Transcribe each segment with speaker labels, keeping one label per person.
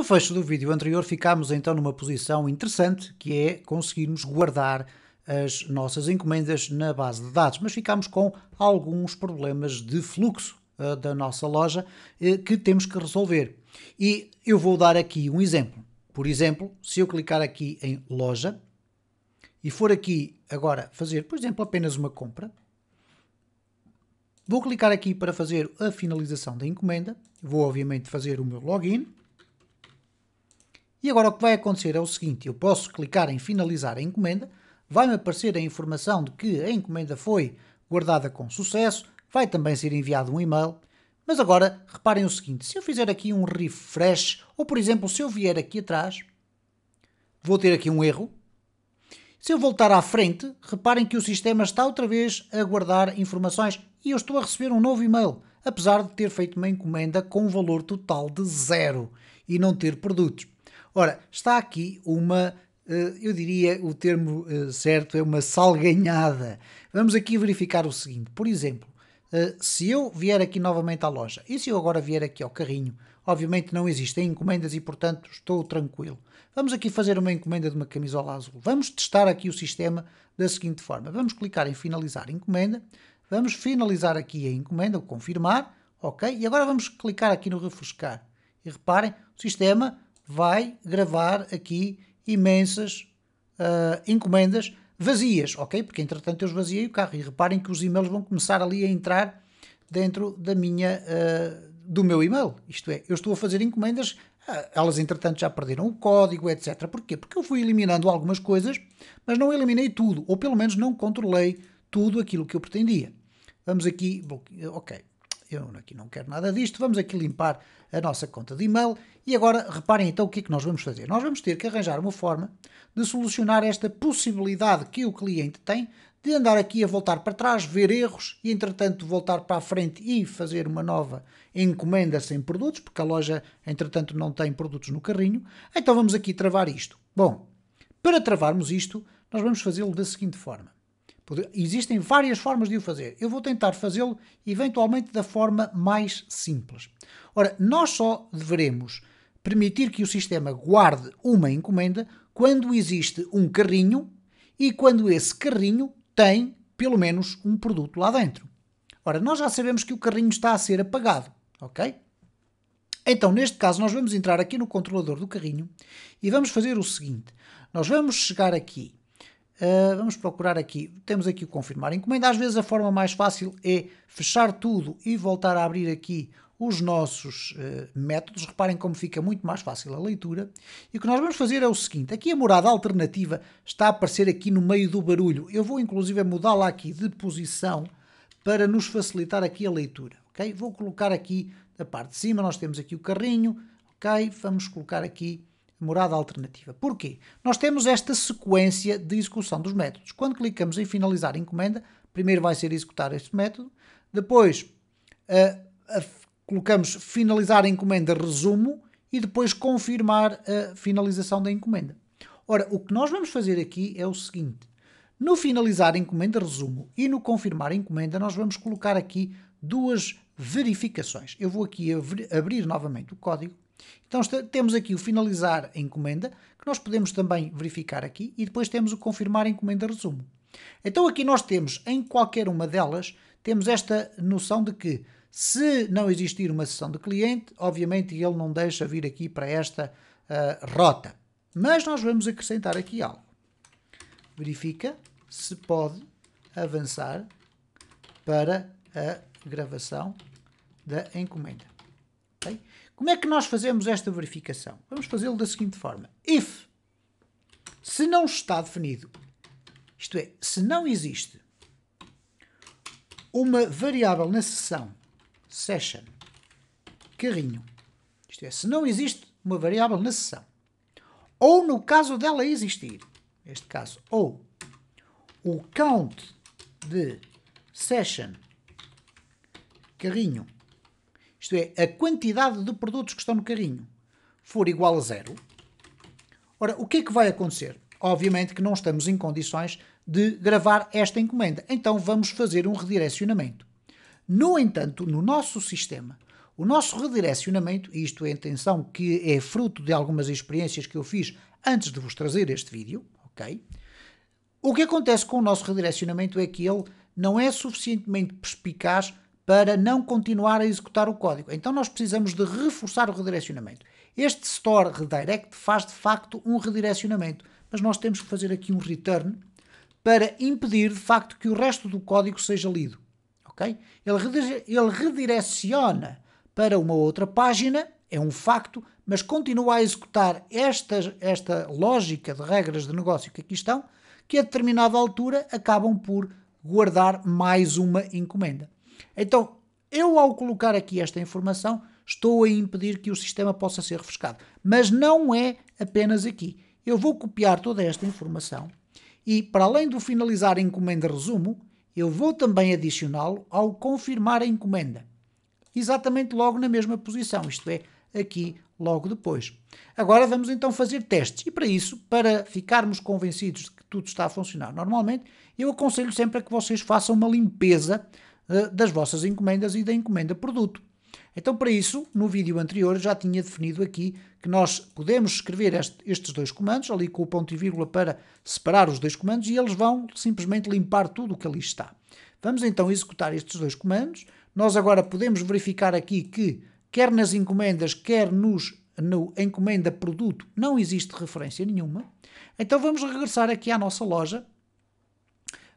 Speaker 1: No fecho do vídeo anterior, ficámos então numa posição interessante que é conseguirmos guardar as nossas encomendas na base de dados, mas ficámos com alguns problemas de fluxo uh, da nossa loja uh, que temos que resolver. E eu vou dar aqui um exemplo. Por exemplo, se eu clicar aqui em loja e for aqui agora fazer, por exemplo, apenas uma compra, vou clicar aqui para fazer a finalização da encomenda, vou obviamente fazer o meu login e agora o que vai acontecer é o seguinte, eu posso clicar em finalizar a encomenda, vai-me aparecer a informação de que a encomenda foi guardada com sucesso, vai também ser enviado um e-mail, mas agora reparem o seguinte, se eu fizer aqui um refresh, ou por exemplo, se eu vier aqui atrás, vou ter aqui um erro, se eu voltar à frente, reparem que o sistema está outra vez a guardar informações e eu estou a receber um novo e-mail, apesar de ter feito uma encomenda com um valor total de zero e não ter produtos. Ora, está aqui uma, eh, eu diria o termo eh, certo é uma salganhada. Vamos aqui verificar o seguinte: por exemplo, eh, se eu vier aqui novamente à loja e se eu agora vier aqui ao carrinho, obviamente não existem encomendas e portanto estou tranquilo. Vamos aqui fazer uma encomenda de uma camisola azul. Vamos testar aqui o sistema da seguinte forma: vamos clicar em finalizar encomenda, vamos finalizar aqui a encomenda, confirmar, ok, e agora vamos clicar aqui no refrescar. E reparem, o sistema vai gravar aqui imensas uh, encomendas vazias, ok? Porque entretanto eu esvaziei o carro e reparem que os e-mails vão começar ali a entrar dentro da minha, uh, do meu e-mail. Isto é, eu estou a fazer encomendas, uh, elas entretanto já perderam o código, etc. Porquê? Porque eu fui eliminando algumas coisas, mas não eliminei tudo, ou pelo menos não controlei tudo aquilo que eu pretendia. Vamos aqui, ok, eu aqui não quero nada disto, vamos aqui limpar a nossa conta de e-mail e agora reparem então o que é que nós vamos fazer. Nós vamos ter que arranjar uma forma de solucionar esta possibilidade que o cliente tem de andar aqui a voltar para trás, ver erros e entretanto voltar para a frente e fazer uma nova encomenda sem produtos, porque a loja entretanto não tem produtos no carrinho. Então vamos aqui travar isto. Bom, para travarmos isto, nós vamos fazê-lo da seguinte forma. Existem várias formas de o fazer. Eu vou tentar fazê-lo, eventualmente, da forma mais simples. Ora, nós só deveremos permitir que o sistema guarde uma encomenda quando existe um carrinho e quando esse carrinho tem, pelo menos, um produto lá dentro. Ora, nós já sabemos que o carrinho está a ser apagado, ok? Então, neste caso, nós vamos entrar aqui no controlador do carrinho e vamos fazer o seguinte. Nós vamos chegar aqui ah, vamos procurar aqui, temos aqui o confirmar encomenda. Às vezes a forma mais fácil é fechar tudo e voltar a abrir aqui os nossos uh, métodos. Reparem como fica muito mais fácil a leitura. E o que nós vamos fazer é o seguinte: aqui a morada alternativa está a aparecer aqui no meio do barulho. Eu vou inclusive mudá-la aqui de posição para nos facilitar aqui a leitura. Okay? Vou colocar aqui da parte de cima, nós temos aqui o carrinho. Ok? Vamos colocar aqui morada alternativa. Porquê? Nós temos esta sequência de execução dos métodos. Quando clicamos em finalizar encomenda, primeiro vai ser executar este método, depois uh, uh, colocamos finalizar encomenda resumo e depois confirmar a finalização da encomenda. Ora, o que nós vamos fazer aqui é o seguinte. No finalizar encomenda resumo e no confirmar encomenda, nós vamos colocar aqui duas verificações. Eu vou aqui abrir novamente o código então temos aqui o finalizar a encomenda, que nós podemos também verificar aqui, e depois temos o confirmar a encomenda resumo. Então aqui nós temos, em qualquer uma delas, temos esta noção de que se não existir uma sessão de cliente, obviamente ele não deixa vir aqui para esta uh, rota. Mas nós vamos acrescentar aqui algo. Verifica se pode avançar para a gravação da encomenda. Como é que nós fazemos esta verificação? Vamos fazê-lo da seguinte forma. If, se não está definido, isto é, se não existe uma variável na sessão session carrinho, isto é, se não existe uma variável na sessão, ou no caso dela existir, neste caso, ou o count de session carrinho isto é, a quantidade de produtos que estão no carrinho, for igual a zero, ora, o que é que vai acontecer? Obviamente que não estamos em condições de gravar esta encomenda, então vamos fazer um redirecionamento. No entanto, no nosso sistema, o nosso redirecionamento, isto é intenção que é fruto de algumas experiências que eu fiz antes de vos trazer este vídeo, ok? O que acontece com o nosso redirecionamento é que ele não é suficientemente perspicaz para não continuar a executar o código. Então nós precisamos de reforçar o redirecionamento. Este store redirect faz de facto um redirecionamento, mas nós temos que fazer aqui um return para impedir de facto que o resto do código seja lido. Okay? Ele, redire ele redireciona para uma outra página, é um facto, mas continua a executar esta, esta lógica de regras de negócio que aqui estão, que a determinada altura acabam por guardar mais uma encomenda. Então, eu ao colocar aqui esta informação, estou a impedir que o sistema possa ser refrescado. Mas não é apenas aqui. Eu vou copiar toda esta informação e, para além do finalizar a encomenda resumo, eu vou também adicioná-lo ao confirmar a encomenda. Exatamente logo na mesma posição, isto é, aqui logo depois. Agora vamos então fazer testes e para isso, para ficarmos convencidos de que tudo está a funcionar normalmente, eu aconselho sempre a que vocês façam uma limpeza eh, das vossas encomendas e da encomenda produto. Então, para isso, no vídeo anterior já tinha definido aqui que nós podemos escrever este, estes dois comandos, ali com o ponto e vírgula para separar os dois comandos, e eles vão simplesmente limpar tudo o que ali está. Vamos então executar estes dois comandos. Nós agora podemos verificar aqui que, quer nas encomendas, quer nos no encomenda produto, não existe referência nenhuma. Então vamos regressar aqui à nossa loja.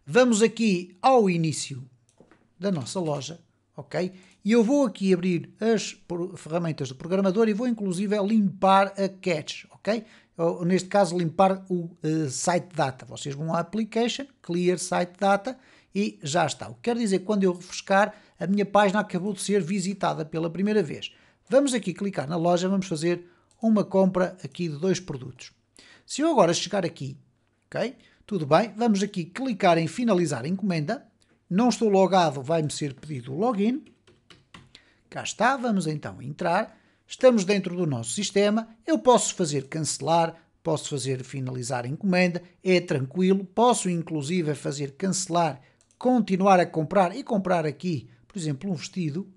Speaker 1: Vamos aqui ao início da nossa loja, ok? E eu vou aqui abrir as ferramentas do programador e vou inclusive é limpar a cache, ok? Ou, neste caso limpar o uh, site data. Vocês vão à application, clear site data e já está. O que quer dizer que quando eu refrescar, a minha página acabou de ser visitada pela primeira vez. Vamos aqui clicar na loja, vamos fazer uma compra aqui de dois produtos. Se eu agora chegar aqui, ok? Tudo bem, vamos aqui clicar em finalizar encomenda não estou logado, vai-me ser pedido o login. Cá está, vamos então entrar. Estamos dentro do nosso sistema. Eu posso fazer cancelar, posso fazer finalizar encomenda, é tranquilo. Posso inclusive fazer cancelar, continuar a comprar e comprar aqui, por exemplo, um vestido.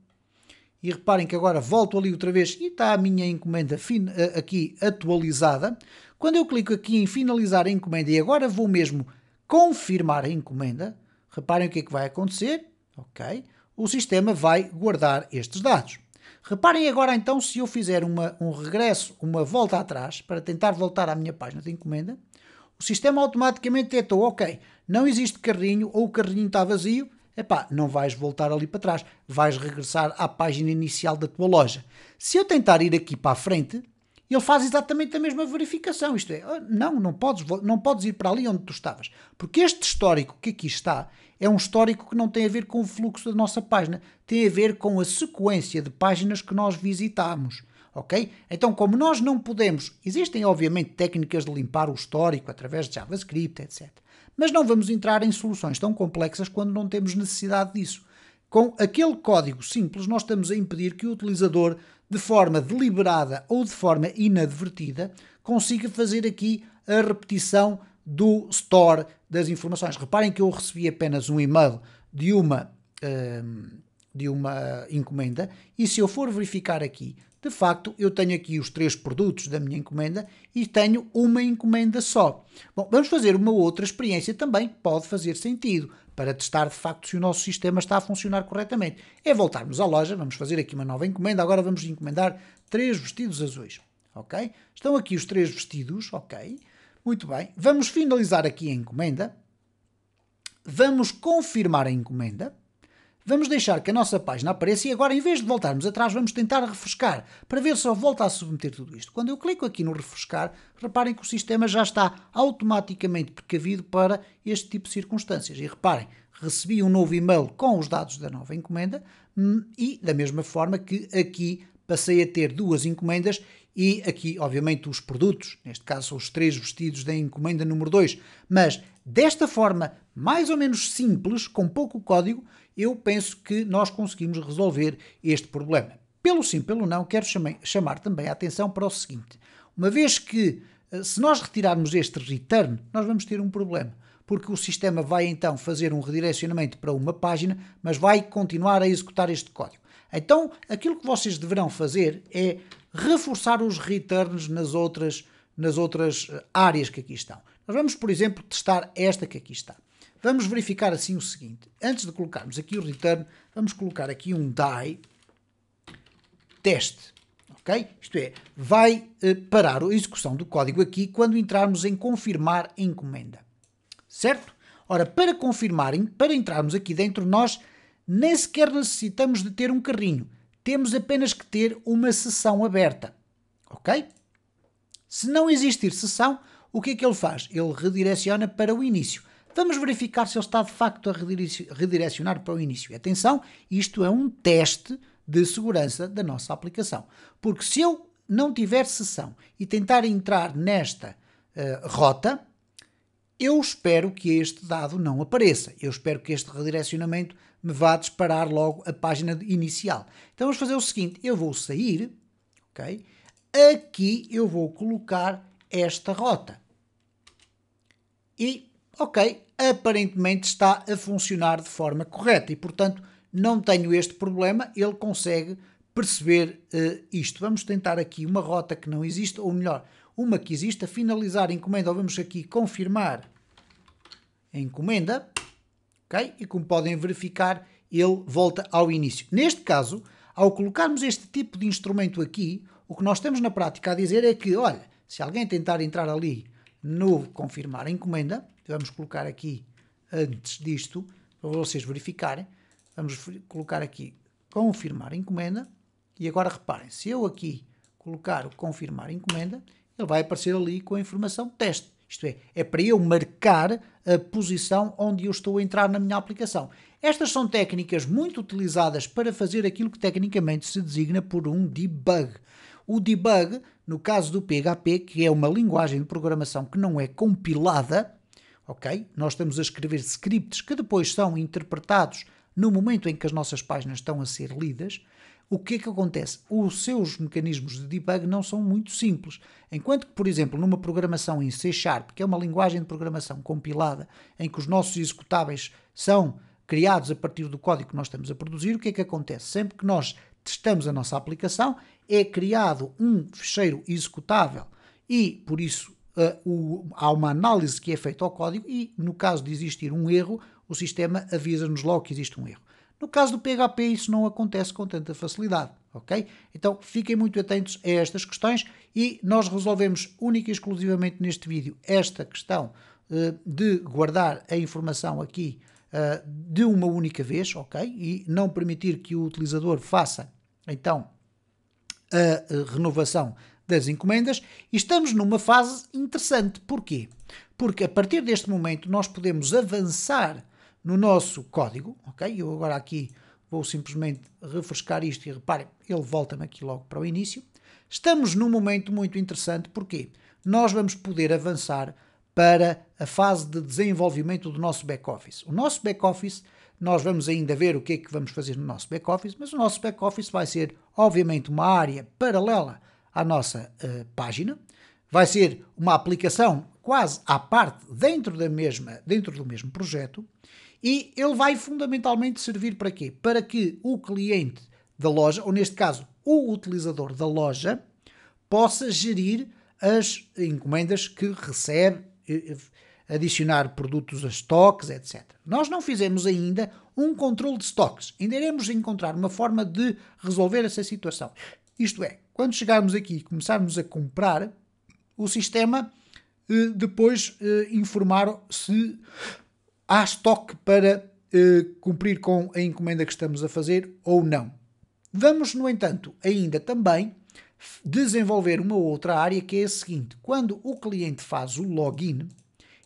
Speaker 1: E reparem que agora volto ali outra vez e está a minha encomenda eh, aqui atualizada. Quando eu clico aqui em finalizar a encomenda e agora vou mesmo confirmar a encomenda, Reparem o que é que vai acontecer, ok? O sistema vai guardar estes dados. Reparem agora então se eu fizer uma, um regresso, uma volta atrás, para tentar voltar à minha página de encomenda, o sistema automaticamente detectou, ok, não existe carrinho ou o carrinho está vazio, epá, não vais voltar ali para trás, vais regressar à página inicial da tua loja. Se eu tentar ir aqui para a frente, ele faz exatamente a mesma verificação, isto é, ah, não, não podes, não podes ir para ali onde tu estavas, porque este histórico que aqui está é um histórico que não tem a ver com o fluxo da nossa página, tem a ver com a sequência de páginas que nós visitamos. Ok? Então, como nós não podemos, existem obviamente técnicas de limpar o histórico através de JavaScript, etc. Mas não vamos entrar em soluções tão complexas quando não temos necessidade disso. Com aquele código simples, nós estamos a impedir que o utilizador, de forma deliberada ou de forma inadvertida, consiga fazer aqui a repetição do store das informações. Reparem que eu recebi apenas um e-mail de uma, ehm, de uma encomenda e se eu for verificar aqui, de facto, eu tenho aqui os três produtos da minha encomenda e tenho uma encomenda só. Bom, vamos fazer uma outra experiência também, que pode fazer sentido, para testar de facto se o nosso sistema está a funcionar corretamente. É voltarmos à loja, vamos fazer aqui uma nova encomenda, agora vamos encomendar três vestidos azuis, ok? Estão aqui os três vestidos, ok? Muito bem, vamos finalizar aqui a encomenda. Vamos confirmar a encomenda. Vamos deixar que a nossa página apareça e agora, em vez de voltarmos atrás, vamos tentar refrescar para ver se volta a submeter tudo isto. Quando eu clico aqui no refrescar, reparem que o sistema já está automaticamente precavido para este tipo de circunstâncias. E reparem, recebi um novo e-mail com os dados da nova encomenda hum, e, da mesma forma que aqui, passei a ter duas encomendas e aqui, obviamente, os produtos, neste caso são os três vestidos da encomenda número 2, mas desta forma, mais ou menos simples, com pouco código, eu penso que nós conseguimos resolver este problema. Pelo sim, pelo não, quero chamar, chamar também a atenção para o seguinte: uma vez que, eh, se nós retirarmos este return, nós vamos ter um problema porque o sistema vai então fazer um redirecionamento para uma página, mas vai continuar a executar este código. Então, aquilo que vocês deverão fazer é reforçar os returns nas outras, nas outras eh, áreas que aqui estão. Nós vamos, por exemplo, testar esta que aqui está. Vamos verificar assim o seguinte. Antes de colocarmos aqui o return, vamos colocar aqui um die teste. Ok? Isto é, vai eh, parar a execução do código aqui quando entrarmos em confirmar encomenda. Certo? Ora, para confirmarem, para entrarmos aqui dentro, nós nem sequer necessitamos de ter um carrinho temos apenas que ter uma sessão aberta. Ok? Se não existir sessão, o que é que ele faz? Ele redireciona para o início. Vamos verificar se ele está de facto a redirecionar para o início. Atenção, isto é um teste de segurança da nossa aplicação. Porque se eu não tiver sessão e tentar entrar nesta uh, rota, eu espero que este dado não apareça. Eu espero que este redirecionamento me vá disparar logo a página inicial. Então vamos fazer o seguinte, eu vou sair, ok? Aqui eu vou colocar esta rota. E, ok, aparentemente está a funcionar de forma correta e, portanto, não tenho este problema, ele consegue perceber uh, isto. Vamos tentar aqui uma rota que não existe, ou melhor, uma que exista, finalizar encomenda, ou vamos aqui confirmar a encomenda, ok? E como podem verificar, ele volta ao início. Neste caso, ao colocarmos este tipo de instrumento aqui, o que nós temos na prática a dizer é que, olha, se alguém tentar entrar ali no confirmar a encomenda, vamos colocar aqui antes disto, para vocês verificarem, vamos colocar aqui confirmar a encomenda, e agora reparem, se eu aqui colocar o confirmar a encomenda, ele vai aparecer ali com a informação teste. Isto é, é para eu marcar a posição onde eu estou a entrar na minha aplicação. Estas são técnicas muito utilizadas para fazer aquilo que tecnicamente se designa por um debug. O debug, no caso do PHP, que é uma linguagem de programação que não é compilada, ok? Nós estamos a escrever scripts que depois são interpretados no momento em que as nossas páginas estão a ser lidas o que é que acontece? Os seus mecanismos de debug não são muito simples. Enquanto que, por exemplo, numa programação em C Sharp, que é uma linguagem de programação compilada, em que os nossos executáveis são criados a partir do código que nós estamos a produzir, o que é que acontece? Sempre que nós testamos a nossa aplicação, é criado um fecheiro executável e, por isso, uh, o, há uma análise que é feita ao código e, no caso de existir um erro, o sistema avisa-nos logo que existe um erro. No caso do PHP, isso não acontece com tanta facilidade, ok? Então fiquem muito atentos a estas questões e nós resolvemos única e exclusivamente neste vídeo esta questão uh, de guardar a informação aqui uh, de uma única vez, ok? E não permitir que o utilizador faça então a renovação das encomendas e estamos numa fase interessante. Porquê? Porque a partir deste momento nós podemos avançar no nosso código, ok? Eu agora aqui vou simplesmente refrescar isto e reparem, ele volta-me aqui logo para o início. Estamos num momento muito interessante porque nós vamos poder avançar para a fase de desenvolvimento do nosso back-office. O nosso back-office, nós vamos ainda ver o que é que vamos fazer no nosso back-office, mas o nosso back-office vai ser, obviamente, uma área paralela à nossa uh, página, vai ser uma aplicação quase à parte dentro, da mesma, dentro do mesmo projeto, e ele vai fundamentalmente servir para quê? Para que o cliente da loja, ou neste caso, o utilizador da loja, possa gerir as encomendas que recebe, eh, eh, adicionar produtos a estoques, etc. Nós não fizemos ainda um controle de estoques. Ainda iremos encontrar uma forma de resolver essa situação. Isto é, quando chegarmos aqui e começarmos a comprar, o sistema eh, depois informar se há estoque para eh, cumprir com a encomenda que estamos a fazer ou não. Vamos, no entanto, ainda também desenvolver uma outra área que é a seguinte: quando o cliente faz o login,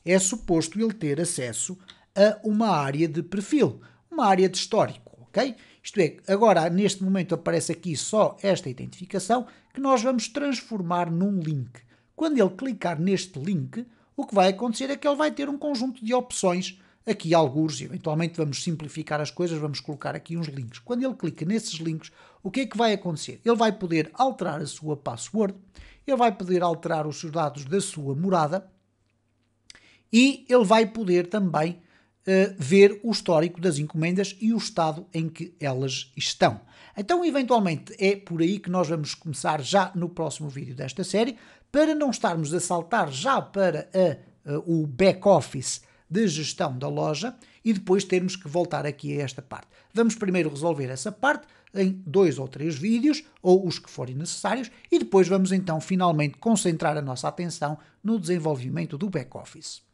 Speaker 1: é suposto ele ter acesso a uma área de perfil, uma área de histórico, ok? Isto é, agora neste momento aparece aqui só esta identificação que nós vamos transformar num link. Quando ele clicar neste link, o que vai acontecer é que ele vai ter um conjunto de opções aqui alguns, eventualmente vamos simplificar as coisas, vamos colocar aqui uns links. Quando ele clica nesses links, o que é que vai acontecer? Ele vai poder alterar a sua password, ele vai poder alterar os seus dados da sua morada e ele vai poder também uh, ver o histórico das encomendas e o estado em que elas estão. Então, eventualmente, é por aí que nós vamos começar já no próximo vídeo desta série, para não estarmos a saltar já para a, a, eh, o back-office de gestão da loja e depois termos que voltar aqui a esta parte. Vamos primeiro resolver essa parte em dois ou três vídeos, ou os que forem necessários, e depois vamos então finalmente concentrar a nossa atenção no desenvolvimento do back-office.